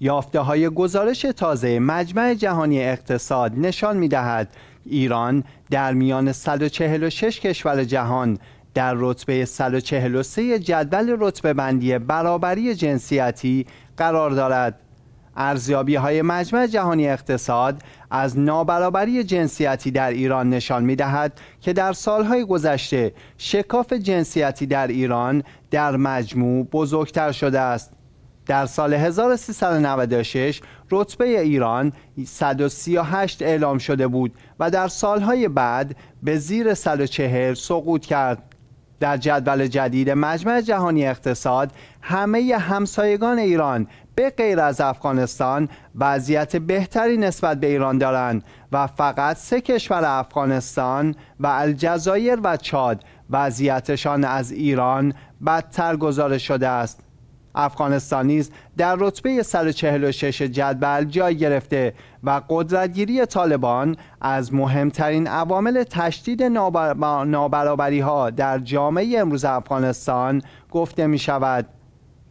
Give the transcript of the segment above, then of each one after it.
یافته های گزارش تازه مجمع جهانی اقتصاد نشان می دهد ایران در میان 146 کشور جهان در رتبه 143 جدول رتبه بندی برابری جنسیتی قرار دارد. ارزیابی های مجمع جهانی اقتصاد از نابرابری جنسیتی در ایران نشان می دهد که در سالهای گذشته شکاف جنسیتی در ایران در مجموع بزرگتر شده است. در سال 1396 رتبه ایران 138 اعلام شده بود و در سالهای بعد به زیر 140 سقوط کرد در جدول جدید مجمع جهانی اقتصاد همه همسایگان ایران به غیر از افغانستان وضعیت بهتری نسبت به ایران دارند و فقط سه کشور افغانستان و الجزایر و چاد وضعیتشان از ایران بدتر گزارش شده است افغانستان نیز در رتبه 146 جدول جای گرفته و قدرتگیری طالبان از مهمترین عوامل تشدید نابرابری ها در جامعه امروز افغانستان گفته می شود.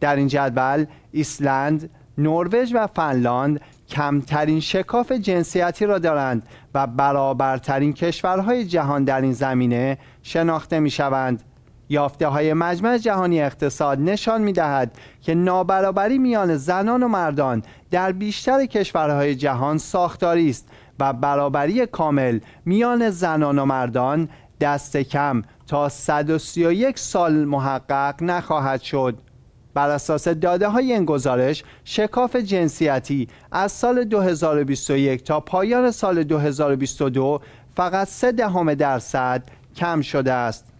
در این جدول ایسلند، نروژ و فنلاند کمترین شکاف جنسیتی را دارند و برابرترین کشورهای جهان در این زمینه شناخته می شوند. یافته های مجمع جهانی اقتصاد نشان می دهد که نابرابری میان زنان و مردان در بیشتر کشورهای جهان ساختاری است و برابری کامل میان زنان و مردان دست کم تا 131 سال محقق نخواهد شد. بر اساس داده های این گزارش شکاف جنسیتی از سال 2021 تا پایان سال 2022 فقط 3 دهم درصد کم شده است.